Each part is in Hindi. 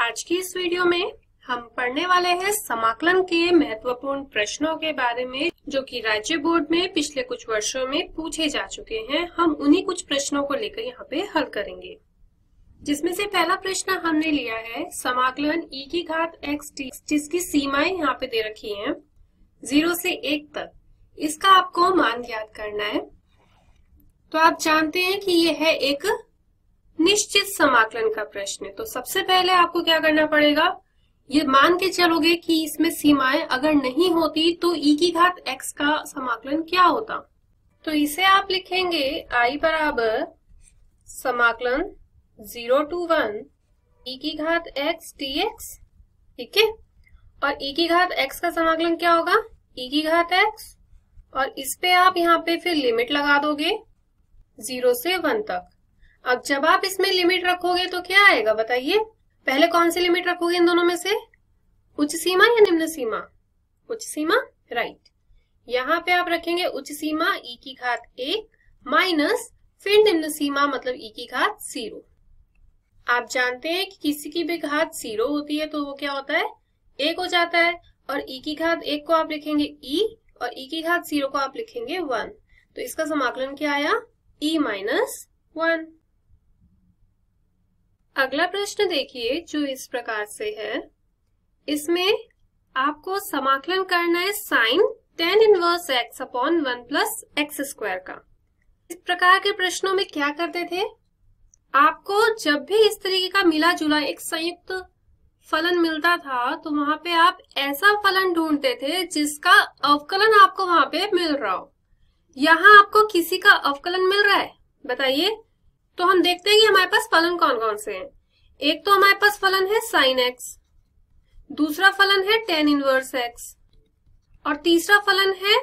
आज की इस वीडियो में हम पढ़ने वाले हैं समाकलन के महत्वपूर्ण प्रश्नों के बारे में जो कि राज्य बोर्ड में पिछले कुछ वर्षों में पूछे जा चुके हैं हम उन्हीं कुछ प्रश्नों को लेकर यहाँ पे हल करेंगे जिसमें से पहला प्रश्न हमने लिया है समाकलन e की घात x t जिसकी सीमाएं यहाँ पे दे रखी हैं जीरो से एक तक इसका आपको मान ज्ञात करना है तो आप जानते हैं कि यह है एक निश्चित समाकलन का प्रश्न है तो सबसे पहले आपको क्या करना पड़ेगा ये मान के चलोगे कि इसमें सीमाएं अगर नहीं होती तो e की घात एक्स का समाकलन क्या होता तो इसे आप लिखेंगे आई बराबर समाकलन zero to one e e की घात एक्स dx एक्स ठीक है और e की घात एक्स का समाकलन क्या होगा e की घात एक्स और इस पे आप यहाँ पे फिर लिमिट लगा दोगे जीरो से वन तक अब जब आप इसमें लिमिट रखोगे तो क्या आएगा बताइए पहले कौन सी लिमिट रखोगे इन दोनों में से उच्च सीमा या निम्न सीमा उच्च सीमा राइट यहाँ पे आप रखेंगे उच्च सीमा e की घात एक माइनस फिर निम्न सीमा मतलब ई e की घात जीरो आप जानते हैं कि किसी की भी घात जीरो होती है तो वो क्या होता है एक हो जाता है और ई e की घात एक को आप लिखेंगे ई e और ई की घात जीरो को आप लिखेंगे वन तो इसका समाकलन क्या आया ई माइनस वन अगला प्रश्न देखिए जो इस प्रकार से है इसमें आपको समाकलन करना है sine tan inverse x upon one plus x square का इस प्रकार के प्रश्नों में क्या करते थे आपको जब भी इस तरीके का मिला जुला एक संयुक्त फलन मिलता था तो वहां पे आप ऐसा फलन ढूंढते थे जिसका अवकलन आपको वहां पे मिल रहा हो यहाँ आपको किसी का अवकलन मिल रहा है बताइए तो हम देखते हैं कि हमारे पास फलन कौन कौन से हैं एक तो हमारे पास फलन है साइन एक्स दूसरा फलन है टेन इनवर्स एक्स और तीसरा फलन है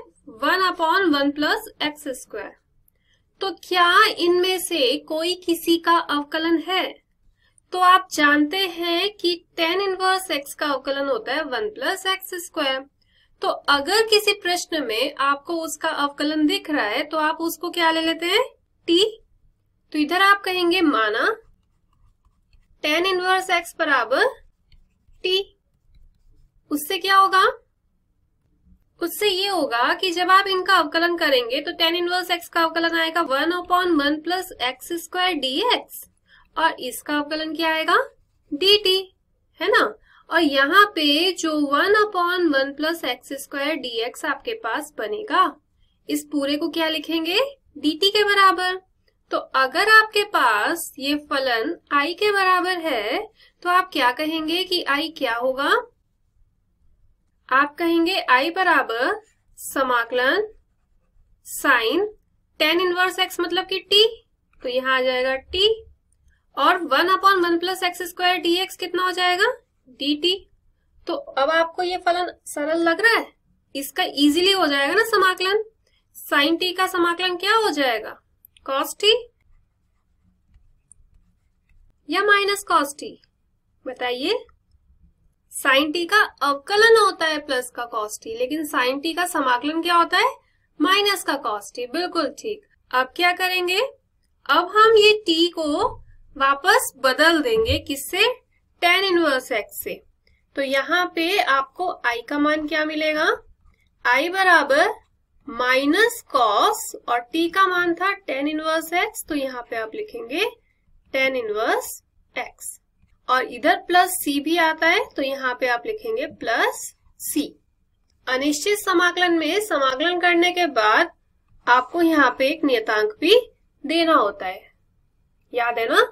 one upon one plus x square तो क्या इनमें से कोई किसी का अवकलन है तो आप जानते हैं कि टेन इनवर्स एक्स का अवकलन होता है वन प्लस एक्स स्क्वायर तो अगर किसी प्रश्न में आपको उसका अवकलन दिख रहा है तो आप उसको क्या ले लेते हैं टी तो इधर आप कहेंगे माना टेन इनवर्स एक्स बराबर टी उससे क्या होगा उससे ये होगा कि जब आप इनका अवकलन करेंगे तो टेन इनवर्स एक्स का अवकलन आएगा one upon one plus x square d x और इसका अवकलन क्या आएगा डी टी है ना और यहाँ पे जो one upon one plus x square d x आपके पास बनेगा इस पूरे को क्या लिखेंगे डी टी के बराबर तो अगर आपके पास ये फलन आई के बराबर है तो आप क्या कहेंगे कि आई क्या होगा आप कहेंगे आई बराबर समाकलन साइन टेन इनवर्स एक्स मतलब कि टी तो यहाँ आ जाएगा टी और one upon one plus x square d x कितना हो जाएगा डी टी तो अब आपको ये फलन सरल लग रहा है इसका इजीली हो जाएगा ना समाकलन साइन टी का समाकलन क्या हो जाएगा cos t या माइनस कॉस टी बताइए साइन टी का अवकलन होता है प्लस का कॉस टी लेकिन साइन टी का समाकलन क्या होता है माइनस का कॉस टी बिल्कुल ठीक अब क्या करेंगे अब हम ये टी को वापस बदल देंगे किससे टेन इनवर्स एक्स से तो यहाँ पे आपको आई का मान क्या मिलेगा आई बराबर माइनस कॉस और टी का मान था टेन इनवर्स एक्स तो यहाँ पे आप लिखेंगे टेन इनवर्स एक्स और इधर प्लस सी भी आता है तो यहाँ पे आप लिखेंगे प्लस सी अनिश्चित समाकलन में समाकलन करने के बाद आपको यहाँ पे एक नियतांक भी देना होता है याद है ना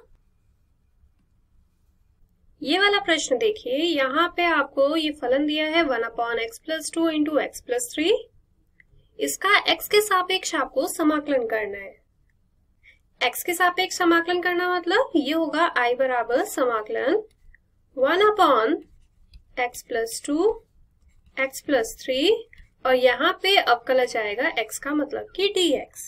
ये वाला प्रश्न देखिए यहाँ पे आपको ये फलन दिया है one upon x plus two into x plus three इसका x के सापेक्ष आपको समाकलन करना है x के सापेक्ष समाकलन करना मतलब ये होगा i बराबर समाकलन one upon x plus two x plus three और यहाँ पे कलच जाएगा x का मतलब कि dx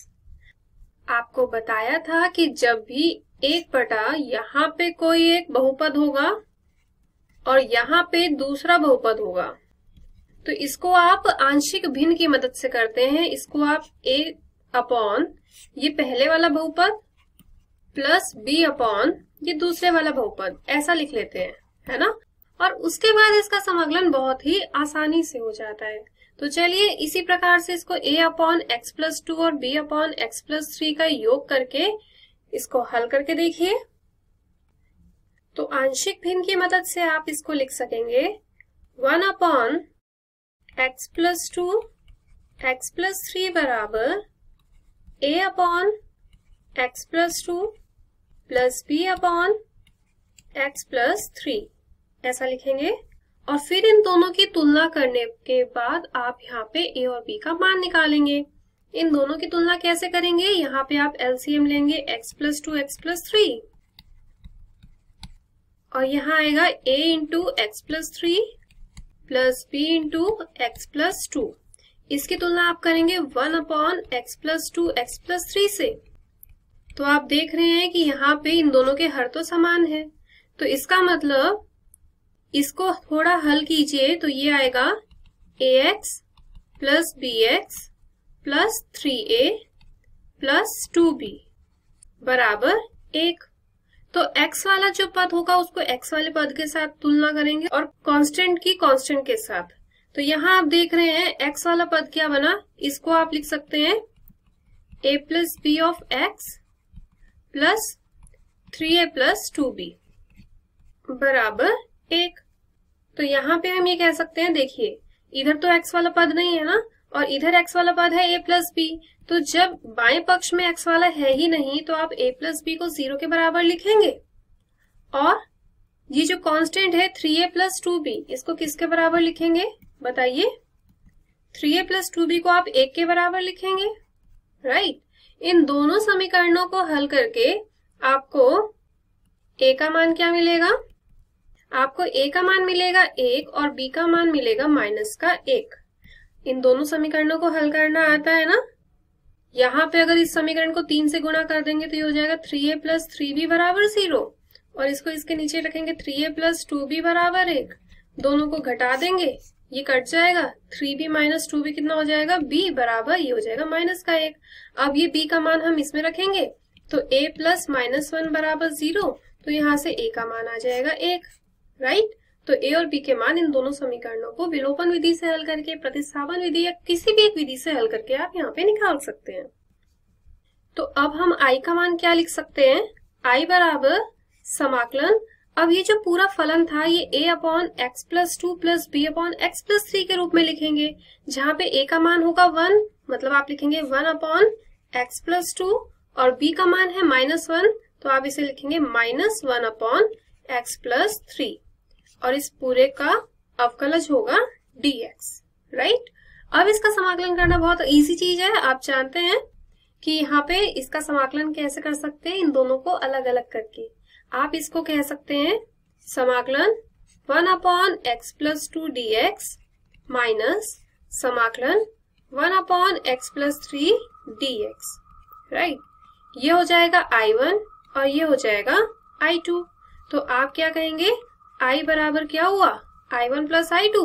आपको बताया था कि जब भी एक पटा यहाँ पे कोई एक बहुपद होगा और यहाँ पे दूसरा बहुपद होगा तो इसको आप आंशिक भिन्न की मदद से करते हैं इसको आप ए अपॉन ये पहले वाला बहुपद प्लस बी अपॉन ये दूसरे वाला बहुपद ऐसा लिख लेते हैं है ना और उसके बाद इसका समाकलन बहुत ही आसानी से हो जाता है तो चलिए इसी प्रकार से इसको a upon x plus two और b upon x plus three का योग करके इसको हल करके देखिए तो आंशिक भिन्न की मदद से आप इसको लिख सकेंगे one upon x plus two x plus three बराबर a upon x plus two plus B upon x plus three ऐसा लिखेंगे और फिर इन दोनों की तुलना करने के बाद आप यहाँ पे ए और बी का मान निकालेंगे इन दोनों की तुलना कैसे करेंगे यहाँ पे आप एलसीएम लेंगे x plus two x plus three और यहाँ आएगा a into x plus three plus b into x plus two इसकी तुलना आप करेंगे one upon x plus two x plus three से तो आप देख रहे हैं कि यहाँ पे इन दोनों के हर तो समान है तो इसका मतलब इसको थोड़ा हल कीजिए तो ये आएगा a x plus b x plus three A plus two B बराबर एक तो x वाला जो पद होगा उसको x वाले पद के साथ तुलना करेंगे और कांस्टेंट की कांस्टेंट के साथ तो यहाँ आप देख रहे हैं x वाला पद क्या बना इसको आप लिख सकते हैं a plus B of x plus three A plus two B बराबर एक तो यहाँ पे हम ये कह सकते हैं देखिए इधर तो x वाला पद नहीं है ना और इधर x वाला पद है a प्लस बी तो जब बाएं पक्ष में x वाला है ही नहीं तो आप a प्लस बी को जीरो के बराबर लिखेंगे और ये जो कांस्टेंट है थ्री ए प्लस टू बी इसको किसके बराबर लिखेंगे बताइए थ्री ए प्लस टू बी को आप एक के बराबर लिखेंगे राइट इन दोनों समीकरणों को हल करके आपको ए का मान क्या मिलेगा आपको ए का मान मिलेगा एक और बी का मान मिलेगा माइनस का एक इन दोनों समीकरणों को हल करना आता है ना यहाँ पे अगर इस समीकरण को तीन से गुणा कर देंगे तो ये हो जाएगा थ्री ए प्लस थ्री बी बराबर जीरो और इसको इसके नीचे रखेंगे थ्री ए प्लस टू बी बराबर एक दोनों को घटा देंगे ये कट जाएगा three B minus two B कितना हो जाएगा बी बराबर ये हो जाएगा माइनस का एक अब ये बी का मान हम इसमें रखेंगे तो ए प्लस माइनस वन बराबर जीरो तो यहाँ से ए का मान आ जाएगा एक राइट तो ए और बी के मान इन दोनों समीकरणों को विलोपन विधि से हल करके प्रतिस्थापन विधि या किसी भी एक विधि से हल करके आप यहाँ पे निकाल सकते हैं तो अब हम आई का मान क्या लिख सकते हैं आई बराबर समाकलन अब ये जो पूरा फलन था ये a upon x plus two plus B upon x plus three के रूप में लिखेंगे जहां पे a का मान होगा वन मतलब आप लिखेंगे one upon x plus two और b का मान है माइनस वन तो आप इसे लिखेंगे minus one upon x plus three और इस पूरे का अवकलज होगा dx राइट अब इसका समाकलन करना बहुत इजी चीज है आप जानते हैं कि यहाँ पे इसका समाकलन कैसे कर सकते हैं इन दोनों को अलग अलग करके आप इसको कह सकते हैं समाकलन one upon x plus two D X minus समाकलन one upon x plus three D X right ये हो जाएगा आई वन और ये हो जाएगा आई टू तो आप क्या कहेंगे आई बराबर क्या हुआ I one plus I two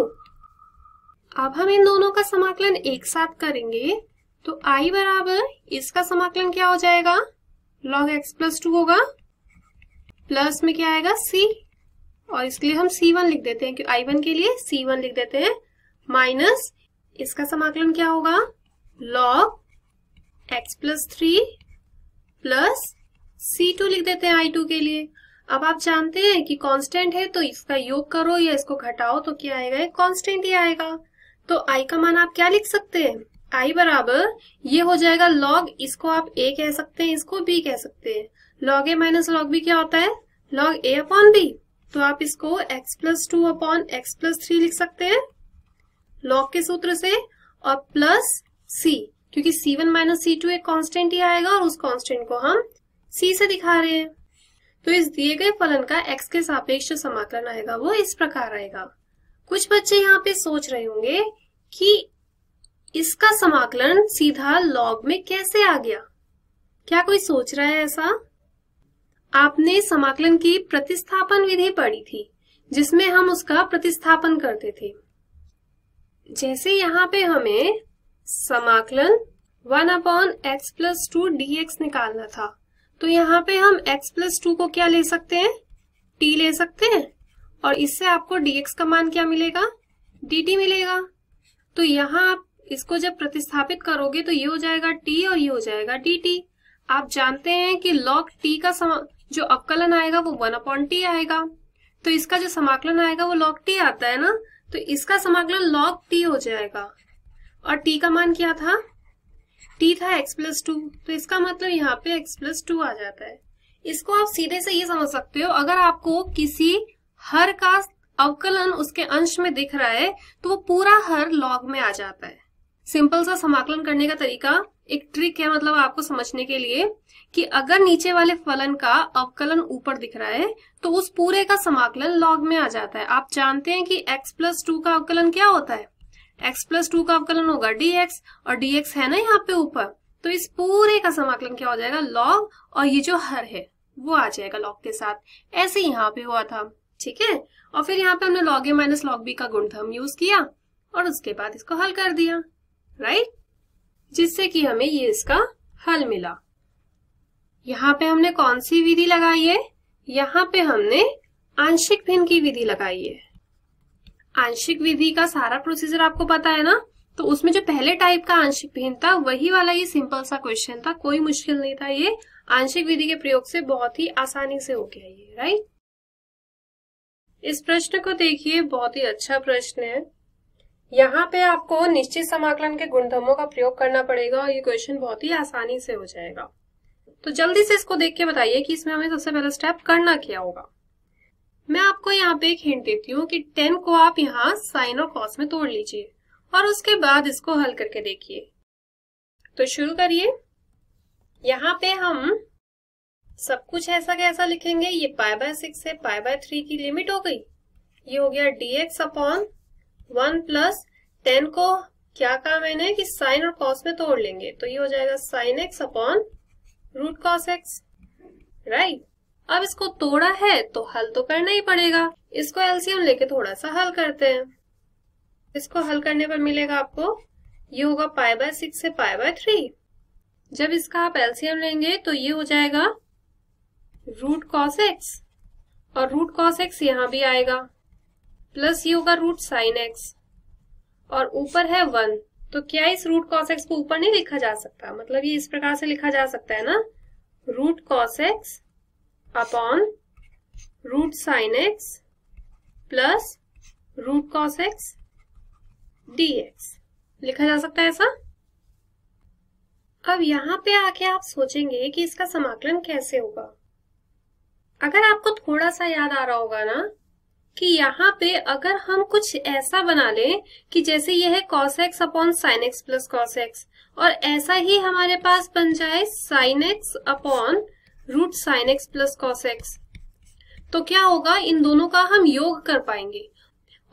अब हम इन दोनों का समाकलन एक साथ करेंगे तो आई बराबर इसका समाकलन क्या हो जाएगा लॉग एक्स प्लस टू होगा प्लस में क्या आएगा सी और इसके लिए हम सी वन लिख देते हैं क्यों आई वन के लिए सी वन लिख देते हैं माइनस इसका समाकलन क्या होगा log X plus three plus C two लिख देते हैं आई टू के लिए अब आप जानते हैं कि कांस्टेंट है तो इसका योग करो या इसको घटाओ तो क्या आएगा कांस्टेंट ही आएगा तो आई का मान आप क्या लिख सकते हैं आई बराबर ये हो जाएगा लॉग इसको आप ए कह सकते हैं इसको बी कह सकते हैं log A minus log B क्या होता है लॉग ए अपॉन बी तो आप इसको X plus two upon x plus three लिख सकते हैं लॉग के सूत्र से और प्लस सी क्योंकि C one minus C two एक कॉन्स्टेंट ही आएगा और उस कॉन्स्टेंट को हम सी से दिखा रहे हैं तो इस दिए गए फलन का एक्स के सापेक्ष समाकलन आएगा वो इस प्रकार आएगा कुछ बच्चे यहाँ पे सोच रहे होंगे कि इसका समाकलन सीधा लॉग में कैसे आ गया क्या कोई सोच रहा है ऐसा आपने समाकलन की प्रतिस्थापन विधि पढ़ी थी जिसमें हम उसका प्रतिस्थापन करते थे जैसे यहाँ पे हमें समाकलन one upon x plus two D निकालना था तो यहाँ पे हम x प्लस टू को क्या ले सकते हैं t ले सकते हैं और इससे आपको dx का मान क्या मिलेगा dt मिलेगा तो यहाँ आप इसको जब प्रतिस्थापित करोगे तो ये हो जाएगा t और ये हो जाएगा dt आप जानते हैं कि log t का जो अवकलन आएगा वो वन अपॉन टी आएगा तो इसका जो समाकलन आएगा वो log t आता है ना तो इसका समाकलन log t हो जाएगा और t का मान क्या था टी था एक्स प्लस टू तो इसका मतलब यहाँ पे एक्स प्लस टू आ जाता है इसको आप सीधे से ये समझ सकते हो अगर आपको किसी हर का अवकलन उसके अंश में दिख रहा है तो वो पूरा हर लॉग में आ जाता है सिंपल सा समाकलन करने का तरीका एक ट्रिक है मतलब आपको समझने के लिए कि अगर नीचे वाले फलन का अवकलन ऊपर दिख रहा है तो उस पूरे का समाकलन लॉग में आ जाता है आप जानते हैं कि x प्लस टू का अवकलन क्या होता है एक्स प्लस टू का अवकलन होगा डीएक्स और डीएक्स है ना यहाँ पे ऊपर तो इस पूरे का समाकलन क्या हो जाएगा लॉग और ये जो हर है वो आ जाएगा लॉग के साथ ऐसे यहाँ पे हुआ था ठीक है और फिर यहाँ पे हमने log A minus log B का गुणधर्म यूज किया और उसके बाद इसको हल कर दिया राइट जिससे कि हमें ये इसका हल मिला यहाँ पे हमने कौन सी विधि लगाई है यहाँ पे हमने आंशिक भिन्न की विधि लगाई है आंशिक विधि का सारा प्रोसीजर आपको पता है ना तो उसमें जो पहले टाइप का आंशिक भिन्न था वही वाला ये सिंपल सा क्वेश्चन था कोई मुश्किल नहीं था ये आंशिक विधि के प्रयोग से बहुत ही आसानी से हो गया ये राइट इस प्रश्न को देखिए बहुत ही अच्छा प्रश्न है यहाँ पे आपको निश्चित समाकलन के गुणधर्मों का प्रयोग करना पड़ेगा और ये क्वेश्चन बहुत ही आसानी से हो जाएगा तो जल्दी से इसको देख के बताइए कि इसमें हमें सबसे पहला स्टेप करना क्या होगा मैं आपको यहाँ पे एक हिंट देती हूँ कि टेन को आप यहाँ साइन और कॉस में तोड़ लीजिए और उसके बाद इसको हल करके देखिए तो शुरू करिए यहाँ पे हम सब कुछ ऐसा कैसा लिखेंगे ये पाई बाय सिक्स से पाई बाय थ्री की लिमिट हो गई ये हो गया D X upon one plus tan को क्या कहा मैंने कि साइन और कॉस में तोड़ लेंगे तो ये हो जाएगा sine X upon root cos X right अब इसको तोड़ा है तो हल तो करना ही पड़ेगा इसको एल्सियम लेके थोड़ा सा हल करते हैं इसको हल करने पर मिलेगा आपको ये होगा पाए बाय सिक्स से पाए बाय थ्री जब इसका आप एल्सियम लेंगे तो ये हो जाएगा रूट कॉस एक्स और रूट कॉस एक्स यहाँ भी आएगा प्लस ये होगा रूट साइन एक्स और ऊपर है वन तो क्या इस रूट कॉस एक्स को ऊपर नहीं लिखा जा सकता मतलब ये इस प्रकार से लिखा जा सकता है ना root cos X upon root sine X plus root cos X D X लिखा जा सकता है ऐसा अब यहाँ पे आके आप सोचेंगे कि इसका समाकलन कैसे होगा अगर आपको थोड़ा सा याद आ रहा होगा ना कि यहाँ पे अगर हम कुछ ऐसा बना लें कि जैसे यह है cos X upon sine X plus cos X और ऐसा ही हमारे पास बन जाए sine X upon root sine X plus cos X तो क्या होगा इन दोनों का हम योग कर पाएंगे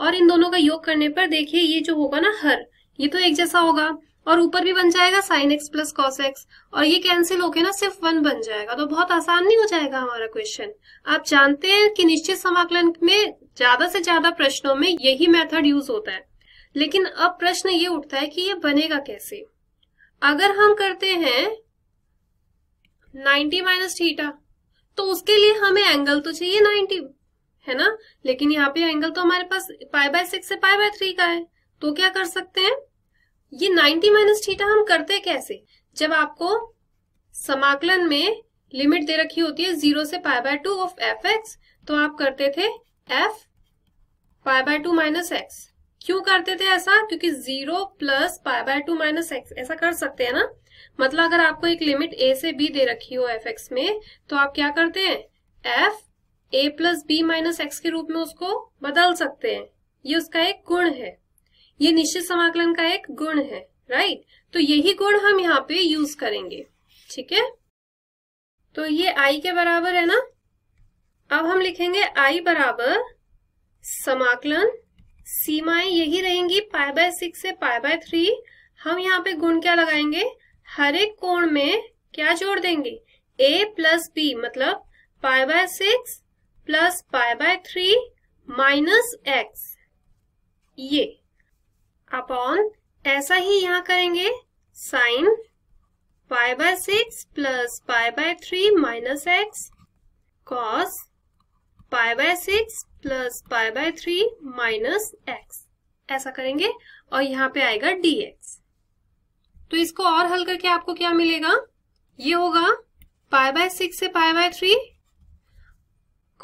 और इन दोनों का योग करने पर देखिए ये जो होगा ना हर ये तो एक जैसा होगा और ऊपर भी बन जाएगा sine X plus cos X और ये कैंसिल होके ना सिर्फ वन बन जाएगा तो बहुत आसान नहीं हो जाएगा हमारा क्वेश्चन आप जानते हैं कि निश्चित समाकलन में ज्यादा से ज्यादा प्रश्नों में यही मेथड यूज होता है लेकिन अब प्रश्न ये उठता है कि ये बनेगा कैसे अगर हम करते हैं 90 माइनस थीटा तो उसके लिए हमें एंगल तो चाहिए 90 है ना लेकिन यहाँ पे एंगल तो हमारे पास पाई बाय सिक्स से पाई बाय थ्री का है तो क्या कर सकते हैं ये 90 माइनस थीटा हम करते कैसे जब आपको समाकलन में लिमिट दे रखी होती है जीरो से pi by two of F X तो आप करते थे F pi by two minus X क्यों करते थे ऐसा क्योंकि zero plus pi by two minus X ऐसा कर सकते हैं ना मतलब अगर आपको एक लिमिट ए से बी दे रखी हो एफ एक्स में तो आप क्या करते हैं F A plus B minus X के रूप में उसको बदल सकते हैं ये उसका एक गुण है ये निश्चित समाकलन का एक गुण है राइट तो यही गुण हम यहाँ पे यूज करेंगे ठीक है तो ये आई के बराबर है ना अब हम लिखेंगे आई बराबर समाकलन सीमाएं यही रहेंगी पाई बाय सिक्स से पाई बाय थ्री हम यहाँ पे गुण क्या लगाएंगे हर एक कोण में क्या जोड़ देंगे ए प्लस बी मतलब pi by six plus pi by three minus X ये अपॉन ऐसा ही यहाँ करेंगे sine pi by six plus pi by three minus X cos pi by six plus pi by three minus X ऐसा करेंगे और यहाँ पे आएगा डी एक्स तो इसको और हल करके आपको क्या मिलेगा ये होगा पाई बाय सिक्स से पाई बाय थ्री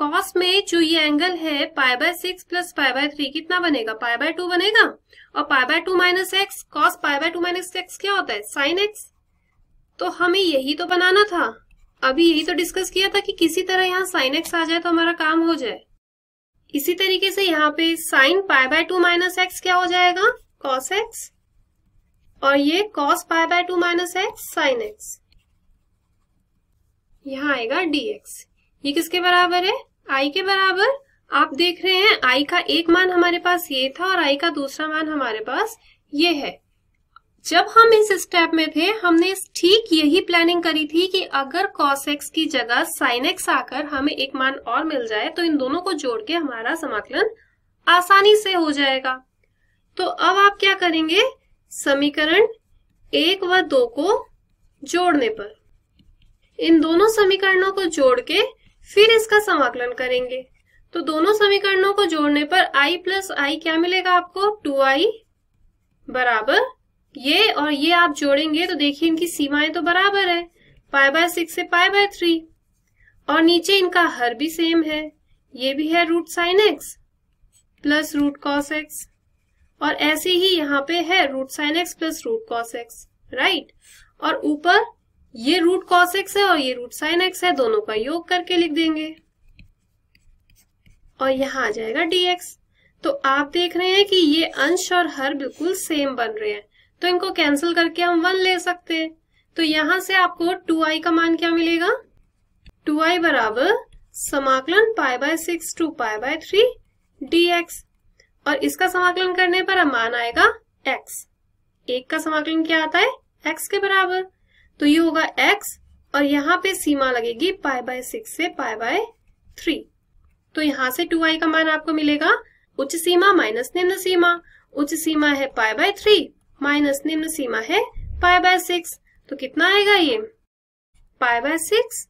कॉस में जो ये एंगल है pi by six plus pi by three कितना बनेगा पाई बाय टू बनेगा और pi by two minus X cos pi by two minus X क्या होता है साइन एक्स तो हमें यही तो बनाना था अभी यही तो डिस्कस किया था कि किसी तरह यहाँ साइन एक्स आ जाए तो हमारा काम हो जाए इसी तरीके से यहाँ पे sine pi by two minus X क्या हो जाएगा कॉस एक्स और ये cos pi by two minus X sine X यहाँ आएगा डीएक्स ये किसके बराबर है आई के बराबर आप देख रहे हैं आई का एक मान हमारे पास ये था और आई का दूसरा मान हमारे पास ये है जब हम इस स्टेप में थे हमने ठीक यही प्लानिंग करी थी कि अगर cos x की जगह sin x आकर हमें एक मान और मिल जाए तो इन दोनों को जोड़ के हमारा समाकलन आसानी से हो जाएगा तो अब आप क्या करेंगे समीकरण एक व दो को जोड़ने पर इन दोनों समीकरणों को जोड़ के फिर इसका समाकलन करेंगे तो दोनों समीकरणों को जोड़ने पर i प्लस आई क्या मिलेगा आपको आई बराबर ये और ये आप जोड़ेंगे तो देखिए इनकी सीमाएं तो बराबर है पाई बाय सिक्स से पाई बाय थ्री और नीचे इनका हर भी सेम है ये भी है root sine X plus root cos X और ऐसे ही यहाँ पे है root sine X plus root cos X right और ऊपर ये रूट कॉस एक्स है और ये रूट साइन एक्स है दोनों का योग करके लिख देंगे और यहाँ आ जाएगा डीएक्स तो आप देख रहे हैं कि ये अंश और हर बिल्कुल सेम बन रहे हैं तो इनको कैंसिल करके हम वन ले सकते हैं तो यहाँ से आपको टू आई का मान क्या मिलेगा टू आई बराबर समाकलन pi by six to pi by three D x और इसका समाकलन करने पर मान आएगा एक्स एक का समाकलन क्या आता है एक्स के बराबर तो ये होगा एक्स और यहाँ पे सीमा लगेगी पाई बाय सिक्स से पाई बाय थ्री तो यहां से टू आई का मान आपको मिलेगा उच्च सीमा माइनस निम्न सीमा उच्च सीमा है पाई बाय थ्री माइनस निम्न सीमा है पाई बाय सिक्स तो कितना आएगा ये pi by six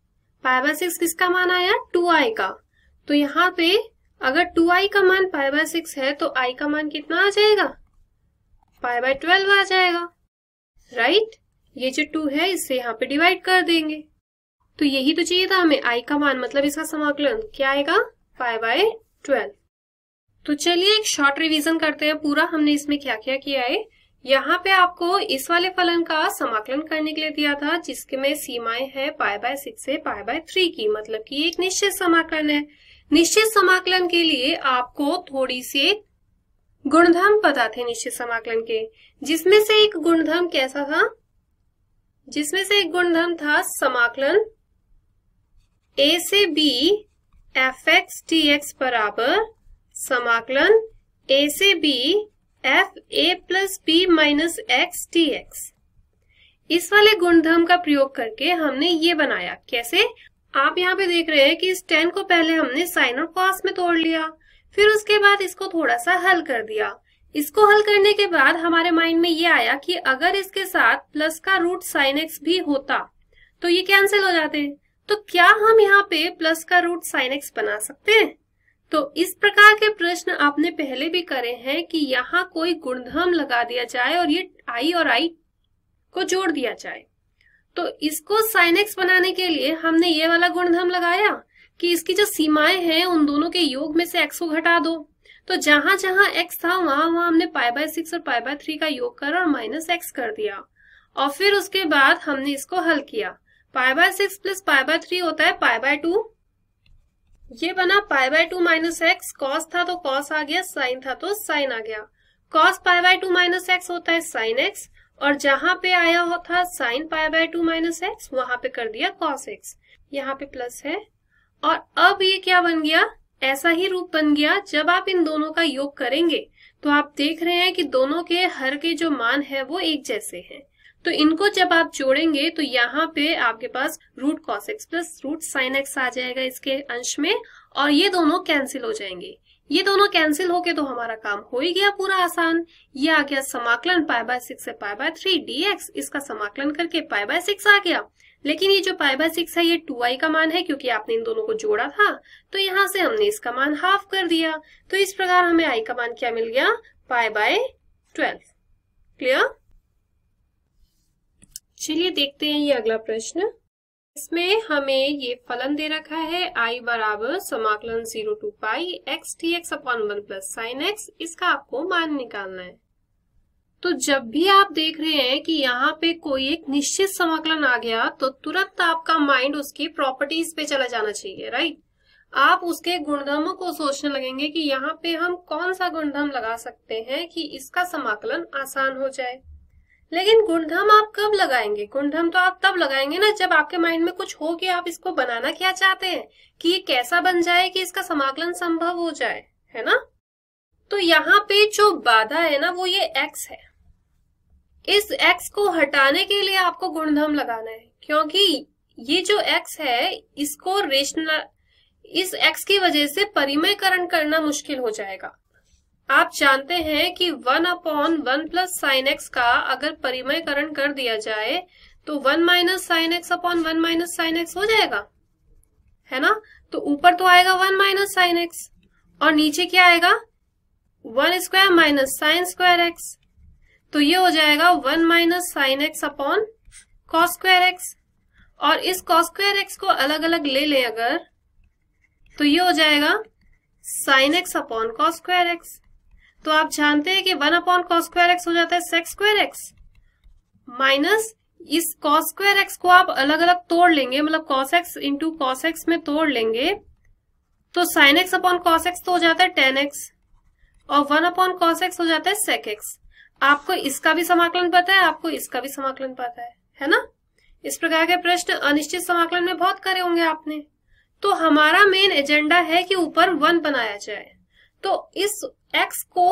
pi by six किसका मान आया टू आई का तो यहाँ पे अगर टू आई का मान पाई बाय सिक्स है तो आई का मान कितना आ जाएगा पाई बाय ट्वेल्व आ जाएगा राइट ये जो टू है इसे यहाँ पे डिवाइड कर देंगे तो यही तो चाहिए था हमें आई का मान मतलब इसका समाकलन क्या आएगा पाई बाय ट्वेल्व तो चलिए एक शॉर्ट रिवीजन करते हैं पूरा हमने इसमें क्या क्या किया है यहाँ पे आपको इस वाले फलन का समाकलन करने के लिए दिया था जिसके में सीमाएं है पाए बाय सिक्स से पाए बाय थ्री की मतलब कि एक निश्चित समाकलन है निश्चित समाकलन के लिए आपको थोड़ी सी गुणधर्म पता थे निश्चित समाकलन के जिसमें से एक गुणधर्म कैसा था जिसमें से एक गुणधर्म था समाकलन ए से B F X D X बराबर समाकलन ए से B F A plus B minus X D X इस वाले गुणधर्म का प्रयोग करके हमने ये बनाया कैसे आप यहाँ पे देख रहे हैं कि इस टेन को पहले हमने साइन और कॉस में तोड़ लिया फिर उसके बाद इसको थोड़ा सा हल कर दिया इसको हल करने के बाद हमारे माइंड में ये आया कि अगर इसके साथ प्लस का रूट साइन एक्स भी होता तो ये कैंसिल हो जाते तो क्या हम यहाँ पे प्लस का रूट साइन एक्स बना सकते हैं तो इस प्रकार के प्रश्न आपने पहले भी करे हैं कि यहाँ कोई गुणधर्म लगा दिया जाए और ये आई और आई को जोड़ दिया जाए तो इसको साइनेक्स बनाने के लिए हमने ये वाला गुणधर्म लगाया कि इसकी जो सीमाएं हैं उन दोनों के योग में से एक्स को घटा दो तो जहां जहां एक्स था वहां वहां हमने पाई बाय सिक्स और पाई बाय थ्री का योग कर और माइनस एक्स कर दिया और फिर उसके बाद हमने इसको हल किया pi by six plus pi by three होता है पाई बाय टू ये बना pi by two minus X cos था तो कॉस आ गया साइन था तो साइन आ गया cos pi by two minus X होता है साइन एक्स और जहां पे आया हो था sine pi by two minus X वहां पे कर दिया कॉस एक्स यहाँ पे प्लस है और अब ये क्या बन गया ऐसा ही रूप बन गया जब आप इन दोनों का योग करेंगे तो आप देख रहे हैं कि दोनों के हर के जो मान है वो एक जैसे हैं तो इनको जब आप जोड़ेंगे तो यहाँ पे आपके पास root cos X plus root sine X आ जाएगा इसके अंश में और ये दोनों कैंसिल हो जाएंगे ये दोनों कैंसिल होके तो हमारा काम हो ही गया पूरा आसान ये आ गया समाकलन पाई बाय सिक्स से pi by three D X इसका समाकलन करके पाई बाय सिक्स आ गया लेकिन ये जो पाई बाय सिक्स है ये टू आई का मान है क्योंकि आपने इन दोनों को जोड़ा था तो यहाँ से हमने इसका मान हाफ कर दिया तो इस प्रकार हमें आई का मान क्या मिल गया पाई बाय ट्वेल्व क्लियर चलिए देखते हैं ये अगला प्रश्न इसमें हमें ये फलन दे रखा है आई बराबर समाकलन zero to pi X D X upon one plus sine X इसका आपको मान निकालना है तो जब भी आप देख रहे हैं कि यहाँ पे कोई एक निश्चित समाकलन आ गया तो तुरंत आपका माइंड उसकी प्रॉपर्टीज पे चला जाना चाहिए राइट आप उसके गुणधर्म को सोचने लगेंगे कि यहाँ पे हम कौन सा गुणधर्म लगा सकते हैं कि इसका समाकलन आसान हो जाए लेकिन गुणधम आप कब लगाएंगे गुणधम तो आप तब लगाएंगे ना जब आपके माइंड में कुछ हो कि आप इसको बनाना क्या चाहते हैं कि ये कैसा बन जाए कि इसका समाकलन संभव हो जाए है ना तो यहाँ पे जो बाधा है ना वो ये एक्स है इस एक्स को हटाने के लिए आपको गुणधम लगाना है क्योंकि ये जो एक्स है इसको रेशनल इस एक्स की वजह से परिमयकरण करना मुश्किल हो जाएगा आप जानते हैं कि one upon one plus sine X का अगर परिमयकरण कर दिया जाए तो one minus sine X upon one minus sine X हो जाएगा है ना तो ऊपर तो आएगा वन माइनस साइन एक्स और नीचे क्या आएगा one square minus sine square X तो ये हो जाएगा one minus sine X upon cos square X और इस कॉस स्क्वायर एक्स को अलग अलग ले ले अगर तो ये हो जाएगा sine X upon cos square X तो आप जानते हैं कि one upon cos square X हो जाता है सेक्स स्क्वायर एक्स माइनस इस कॉस स्क्वायर एक्स को आप अलग अलग तोड़ लेंगे मतलब cos X into cos X में तोड़ लेंगे तो sine X upon cos X तो हो जाता है टेन एक्स और वन अपॉन कॉस एक्स हो जाता है सेक एक्स आपको इसका भी समाकलन पता है आपको इसका भी समाकलन पता है है ना इस प्रकार के प्रश्न अनिश्चित समाकलन में बहुत करे होंगे आपने तो हमारा मेन एजेंडा है कि ऊपर वन बनाया जाए तो इस एक्स को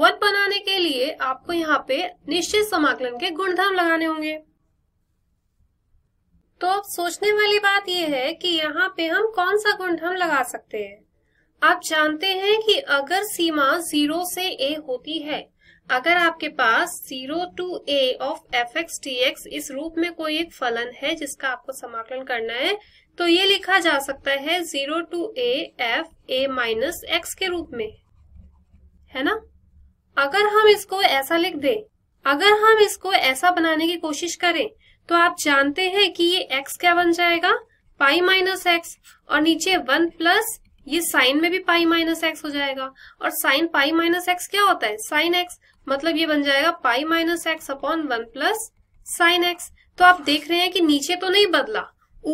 वन बनाने के लिए आपको यहाँ पे निश्चित समाकलन के गुणधर्म लगाने होंगे तो अब सोचने वाली बात यह है कि यहाँ पे हम कौन सा गुणधर्म लगा सकते हैं आप जानते हैं कि अगर सीमा जीरो से ए होती है अगर आपके पास zero to a of F X D X इस रूप में कोई एक फलन है जिसका आपको समाकलन करना है तो ये लिखा जा सकता है zero to A F A minus X के रूप में है ना अगर हम इसको ऐसा लिख दें अगर हम इसको ऐसा बनाने की कोशिश करें तो आप जानते हैं कि ये x क्या बन जाएगा पाई माइनस एक्स और नीचे वन प्लस ये साइन में भी पाई माइनस एक्स हो जाएगा और साइन पाई माइनस एक्स क्या होता है साइन एक्स मतलब ये बन जाएगा pi minus X upon one plus sine X तो आप देख रहे हैं कि नीचे तो नहीं बदला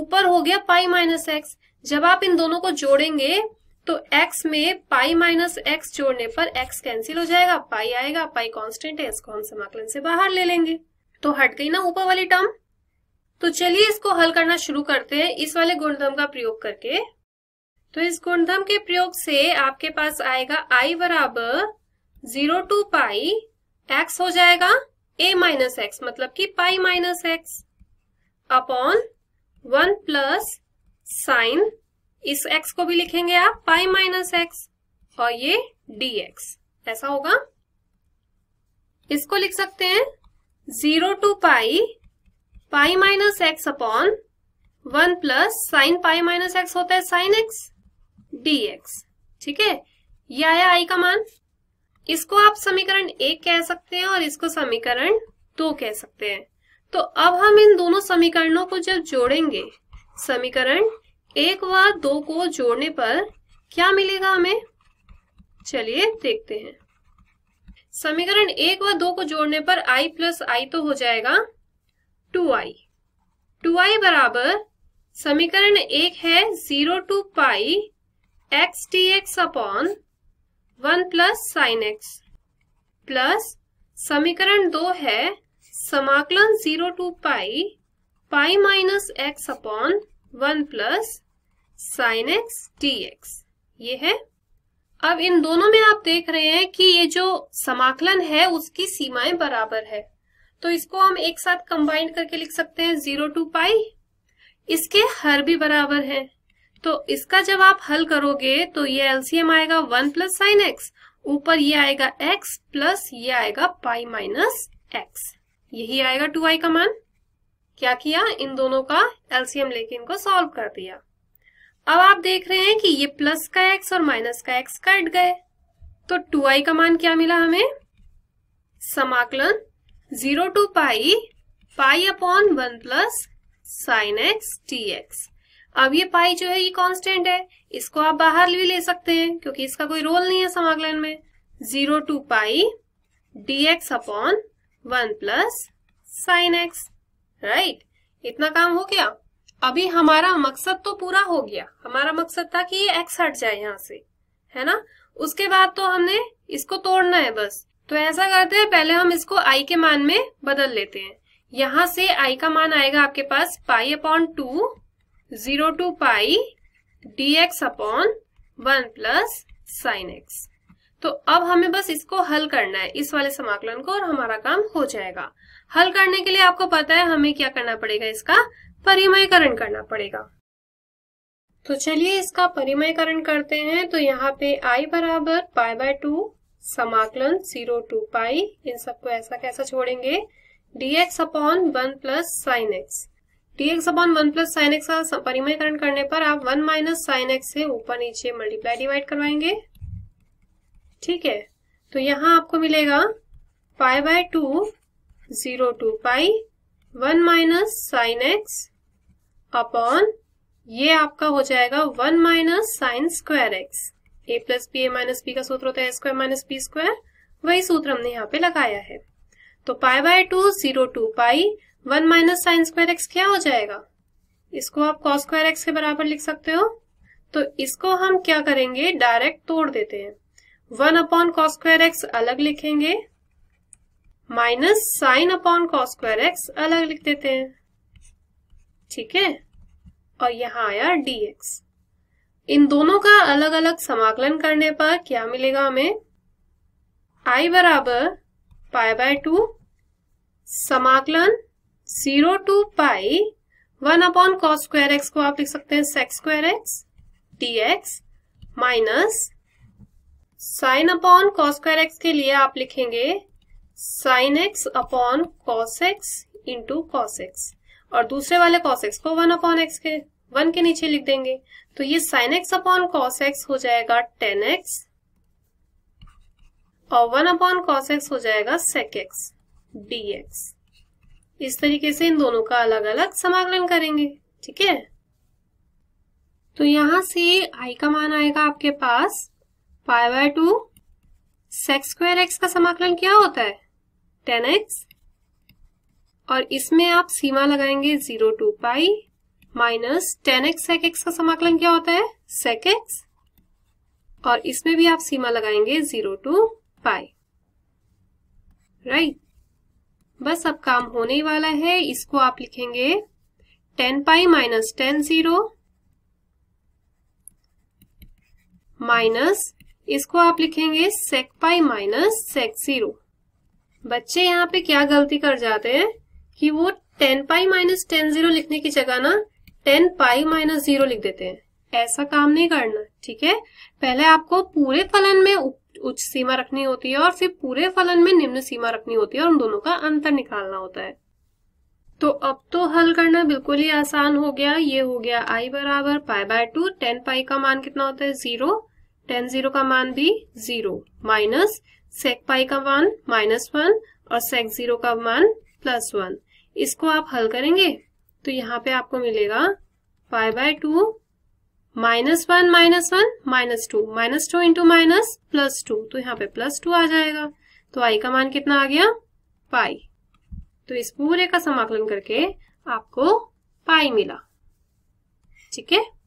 ऊपर हो गया पाई माइनस एक्स जब आप इन दोनों को जोड़ेंगे तो x में पाई माइनस एक्स जोड़ने पर x कैंसिल हो जाएगा पाई आएगा पाई कांस्टेंट है इसको हम समाकलन से बाहर ले लेंगे तो हट गई ना ऊपर वाली टर्म तो चलिए इसको हल करना शुरू करते हैं इस वाले गुणधर्म का प्रयोग करके तो इस गुणधर्म के प्रयोग से आपके पास आएगा i बराबर जीरो टू पाई एक्स हो जाएगा a माइनस एक्स मतलब कि pi minus X upon one plus sine इस x को भी लिखेंगे आप पाई माइनस एक्स और ये dx ऐसा होगा इसको लिख सकते हैं zero to pi pi minus X upon one plus sine pi minus X होता है साइन एक्स dx ठीक है यह आया आई का मान इसको आप समीकरण एक कह सकते हैं और इसको समीकरण दो कह सकते हैं तो अब हम इन दोनों समीकरणों को जब जोड़ेंगे समीकरण एक व दो को जोड़ने पर क्या मिलेगा हमें चलिए देखते हैं समीकरण एक व दो को जोड़ने पर i प्लस आई तो हो जाएगा 2i 2i बराबर समीकरण एक है zero to pi X D X upon one plus sine X plus समीकरण दो है समाकलन zero to pi pi minus X upon one plus sine X D X ये है अब इन दोनों में आप देख रहे हैं कि ये जो समाकलन है उसकी सीमाएं बराबर है तो इसको हम एक साथ कंबाइंड करके लिख सकते हैं जीरो टू पाई इसके हर भी बराबर है तो इसका जब आप हल करोगे तो ये एलसीएम आएगा वन प्लस साइन एक्स ऊपर ये आएगा एक्स प्लस ये आएगा पाई माइनस एक्स यही आएगा टू आई का मान क्या किया इन दोनों का एलसीएम लेके इनको सॉल्व कर दिया अब आप देख रहे हैं कि ये प्लस का एक्स और माइनस का एक्स कट गए तो टू आई का मान क्या मिला हमें समाकलन zero to pi pi upon one plus sine X D X अब ये पाई जो है ये कांस्टेंट है इसको आप बाहर भी ले सकते हैं क्योंकि इसका कोई रोल नहीं है समाकलन में zero to pi D X upon one plus sine X right इतना काम हो गया अभी हमारा मकसद तो पूरा हो गया हमारा मकसद था कि ये एक्स हट जाए यहाँ से है ना उसके बाद तो हमने इसको तोड़ना है बस तो ऐसा करते हैं पहले हम इसको आई के मान में बदल लेते हैं यहाँ से आई का मान आएगा आपके पास pi upon two zero to pi D X upon one plus sine X तो अब हमें बस इसको हल करना है इस वाले समाकलन को और हमारा काम हो जाएगा हल करने के लिए आपको पता है हमें क्या करना पड़ेगा इसका परिमयकरण करना पड़ेगा तो चलिए इसका परिमयकरण करते हैं तो यहाँ पे i बराबर पाई बाय टू समाकलन जीरो टू पाई इन सबको ऐसा कैसा छोड़ेंगे dx upon one plus sine X D X upon one plus sine X का परिमयकरण करने पर आप वन माइनस साइन एक्स से ऊपर नीचे मल्टीप्लाई डिवाइड करवाएंगे ठीक है तो यहां आपको मिलेगा pi by two zero to pi one minus sine X upon ये आपका हो जाएगा one minus sine square X A plus B A minus B का सूत्र होता है स्क्वायर माइनस बी स्क्वायर वही सूत्र हमने यहाँ पे लगाया है तो pi by two zero to pi one minus sine square X क्या हो जाएगा इसको आप कॉस स्क्वायर एक्स के बराबर लिख सकते हो तो इसको हम क्या करेंगे डायरेक्ट तोड़ देते हैं one upon cos square X अलग लिखेंगे minus sine upon cos square X अलग लिख देते हैं ठीक है और यहाँ आया dx इन दोनों का अलग अलग समाकलन करने पर क्या मिलेगा हमें i बराबर पाई बाय टू समाकलन zero to pi one upon cos square X को आप लिख सकते हैं sec square X D X minus sine upon cos square X के लिए आप लिखेंगे sine X upon cos X into cos X और दूसरे वाले कॉस एक्स को वन अपॉन एक्स के वन के नीचे लिख देंगे तो ये sine X upon cos X हो जाएगा टेन एक्स और वन अपॉन कॉस एक्स हो जाएगा सेक एक्स डी एक्स इस तरीके से इन दोनों का अलग अलग समाकलन करेंगे ठीक है तो यहां से आई का मान आएगा आपके पास pi by two sec square X का समाकलन क्या होता है टेन एक्स और इसमें आप सीमा लगाएंगे zero to pi minus ten x sec x का समाकलन क्या होता है सेक एक्स और इसमें भी आप सीमा लगाएंगे जीरो टू पाई राइट बस अब काम होने वाला है इसको आप लिखेंगे ten pi minus ten zero minus इसको आप लिखेंगे सेक पाई माइनस सेक जीरो बच्चे यहाँ पे क्या गलती कर जाते हैं कि वो ten pi minus ten zero लिखने की जगह ना टेन पाई माइनस जीरो लिख देते हैं ऐसा काम नहीं करना ठीक है पहले आपको पूरे फलन में उच्च सीमा रखनी होती है और फिर पूरे फलन में निम्न सीमा रखनी होती है और उन दोनों का अंतर निकालना होता है तो अब तो हल करना बिल्कुल ही आसान हो गया ये हो गया आई बराबर pi by two ten pi का मान कितना होता है जीरो टेन जीरो का मान भी जीरो माइनस सेक पाई का मान माइनस वन और सेक जीरो का मान प्लस वन इसको आप हल करेंगे तो यहाँ पे आपको मिलेगा five by two minus one minus one minus two minus two into minus plus two तो यहाँ पे प्लस टू आ जाएगा तो आई का मान कितना आ गया पाई तो इस पूरे का समाकलन करके आपको पाई मिला ठीक है